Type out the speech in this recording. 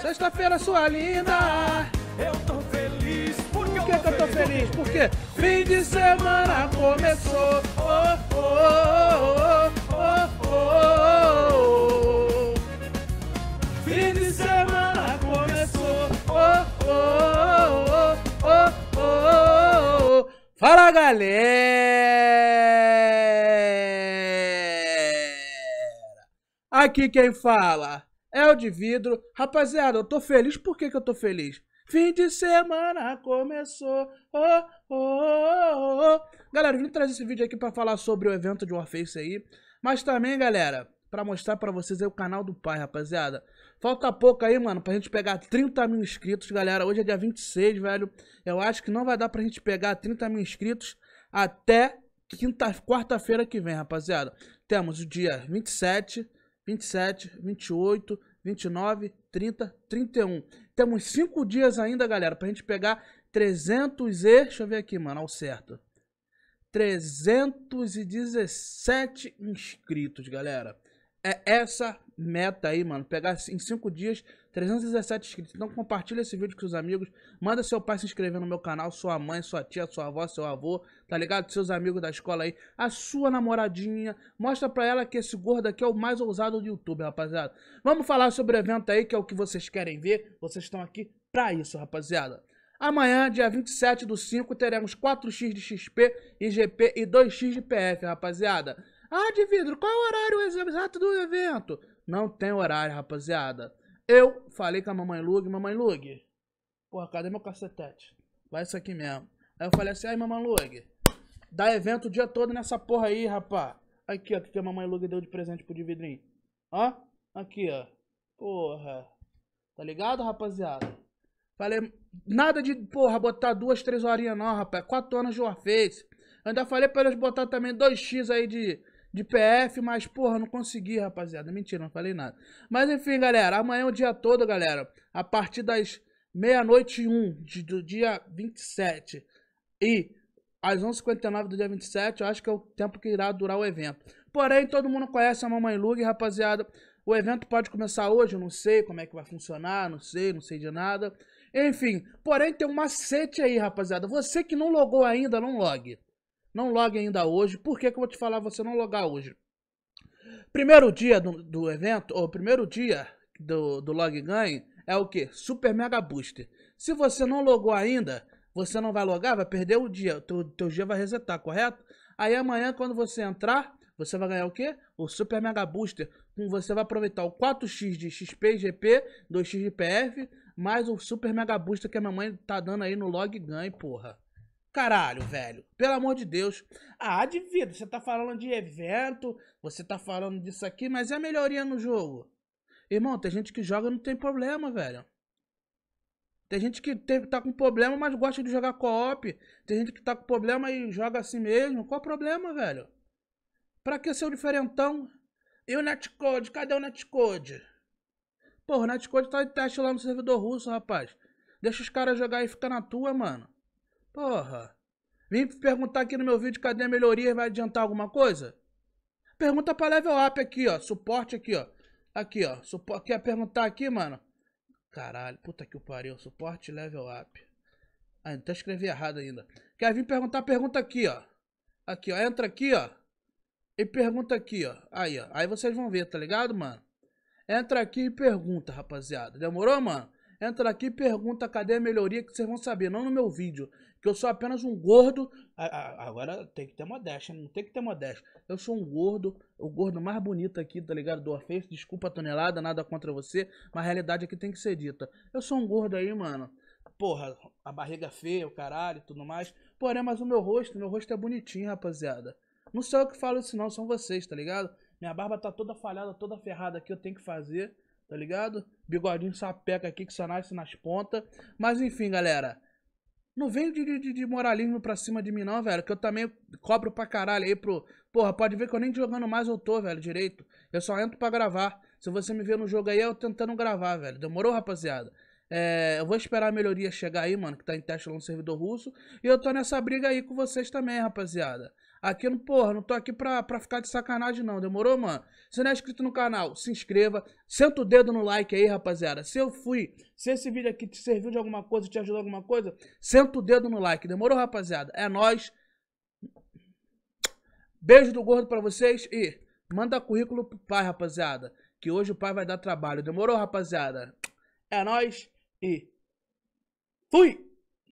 Sexta-feira sua linda. Eu tô feliz. Por que, que eu tô feliz? Porque Fim de semana começou. Oh, oh, oh, oh, oh, Fim de semana começou. Oh, oh, oh, oh, oh, Fala galera! Aqui quem fala é o de vidro. Rapaziada, eu tô feliz. Por que, que eu tô feliz? Fim de semana começou. Oh, oh, oh, oh. Galera, eu vim trazer esse vídeo aqui para falar sobre o evento de Warface aí. Mas também, galera, para mostrar para vocês aí é o canal do pai, rapaziada. Falta pouco aí, mano, pra gente pegar 30 mil inscritos, galera. Hoje é dia 26, velho. Eu acho que não vai dar pra gente pegar 30 mil inscritos até quinta, quarta-feira que vem, rapaziada. Temos o dia 27, 27, 28, 29, 30, 31. Temos 5 dias ainda, galera, pra gente pegar 300 e... Deixa eu ver aqui, mano, ao certo. 317 inscritos, galera. É essa meta aí, mano. Pegar em 5 dias 317 inscritos. Então compartilha esse vídeo com seus amigos. Manda seu pai se inscrever no meu canal, sua mãe, sua tia, sua avó, seu avô, tá ligado? Seus amigos da escola aí. A sua namoradinha. Mostra pra ela que esse gordo aqui é o mais ousado do YouTube, rapaziada. Vamos falar sobre o evento aí, que é o que vocês querem ver. Vocês estão aqui pra isso, rapaziada. Amanhã, dia 27 do 5, teremos 4x de XP, IGP e 2x de PF, rapaziada. Ah, de vidro, qual é o horário exato do evento? Não tem horário, rapaziada. Eu falei com a mamãe Lug, mamãe Lug, porra, cadê meu cacetete? Vai isso aqui mesmo. Aí eu falei assim, ai mamãe Lug, dá evento o dia todo nessa porra aí, rapá. Aqui, ó, que a mamãe Lug deu de presente pro dividrinho. Ó, aqui, ó. Porra. Tá ligado, rapaziada? Falei, nada de, porra, botar duas, três horinhas não, rapaz. Quatro horas de Warface. Ainda falei pra eles botar também dois x aí de de PF, mas, porra, não consegui, rapaziada. Mentira, não falei nada. Mas enfim, galera, amanhã é o dia todo, galera. A partir das meia-noite e um do dia 27 e às 11h59 do dia 27, eu acho que é o tempo que irá durar o evento. Porém, todo mundo conhece a Mamãe Lug, rapaziada. O evento pode começar hoje, não sei como é que vai funcionar, não sei, não sei de nada. Enfim, porém tem um macete aí, rapaziada. Você que não logou ainda, não logue. Não logue ainda hoje. Por que, que eu vou te falar você não logar hoje? Primeiro dia do, do evento, ou primeiro dia do, do log ganho, é o que? Super Mega Booster. Se você não logou ainda, você não vai logar, vai perder o dia. Teu, teu dia vai resetar, correto? Aí amanhã, quando você entrar, você vai ganhar o quê? O Super Mega Booster. Você vai aproveitar o 4x de XP e GP, 2x de PF, mais o Super Mega Booster que a mamãe tá dando aí no log ganho, porra caralho, velho. Pelo amor de Deus. Ah, de vida. Você tá falando de evento, você tá falando disso aqui, mas é a melhoria no jogo? Irmão, tem gente que joga não tem problema, velho. Tem gente que tem, tá com problema, mas gosta de jogar co-op. Tem gente que tá com problema e joga assim mesmo. Qual o problema, velho? Pra que ser o diferentão? E o Netcode? Cadê o Netcode? Porra, o Netcode tá em teste lá no servidor russo, rapaz. Deixa os caras jogar e fica na tua, mano. Porra. Vim perguntar aqui no meu vídeo cadê a melhoria, vai adiantar alguma coisa? Pergunta pra level up aqui, ó. Suporte aqui, ó. Aqui, ó. Supo... Quer perguntar aqui, mano? Caralho, puta que pariu. Suporte level up. Ah, até então escrevi errado ainda. Quer vir perguntar pergunta aqui, ó. Aqui, ó. Entra aqui, ó. E pergunta aqui, ó. Aí, ó. Aí vocês vão ver, tá ligado, mano? Entra aqui e pergunta, rapaziada. Demorou, mano? entra aqui e pergunta cadê a melhoria que vocês vão saber, não no meu vídeo. Que eu sou apenas um gordo. Agora tem que ter modéstia, não tem que ter modéstia. Eu sou um gordo, o gordo mais bonito aqui, tá ligado? Do Face, desculpa a tonelada, nada contra você, mas a realidade aqui tem que ser dita. Eu sou um gordo aí, mano. Porra, a barriga feia, o caralho e tudo mais. Porém, mas o meu rosto, meu rosto é bonitinho, rapaziada. Não sou eu que falo isso não, são vocês, tá ligado? Minha barba tá toda falhada, toda ferrada aqui, eu tenho que fazer tá ligado? Bigodinho sapeca aqui que só nasce nas pontas. Mas enfim, galera. Não vem de, de, de, moralismo pra cima de mim, não, velho. Que eu também cobro pra caralho aí pro. Porra, pode ver que eu nem jogando mais eu tô, velho, direito. Eu só entro pra gravar. Se você me vê no jogo aí, eu tentando gravar, velho. Demorou, rapaziada? É, eu vou esperar a melhoria chegar aí, mano, que tá em teste lá no servidor russo. E eu tô nessa briga aí com vocês também, rapaziada. Aqui porra, não tô aqui pra, pra ficar de sacanagem, não. Demorou, mano? Se não é inscrito no canal, se inscreva. Senta o dedo no like aí, rapaziada. Se eu fui, se esse vídeo aqui te serviu de alguma coisa, te ajudou alguma coisa, senta o dedo no like. Demorou, rapaziada? É nós. Beijo do gordo pra vocês e manda currículo pro pai, rapaziada. Que hoje o pai vai dar trabalho. Demorou, rapaziada? É nós e fui!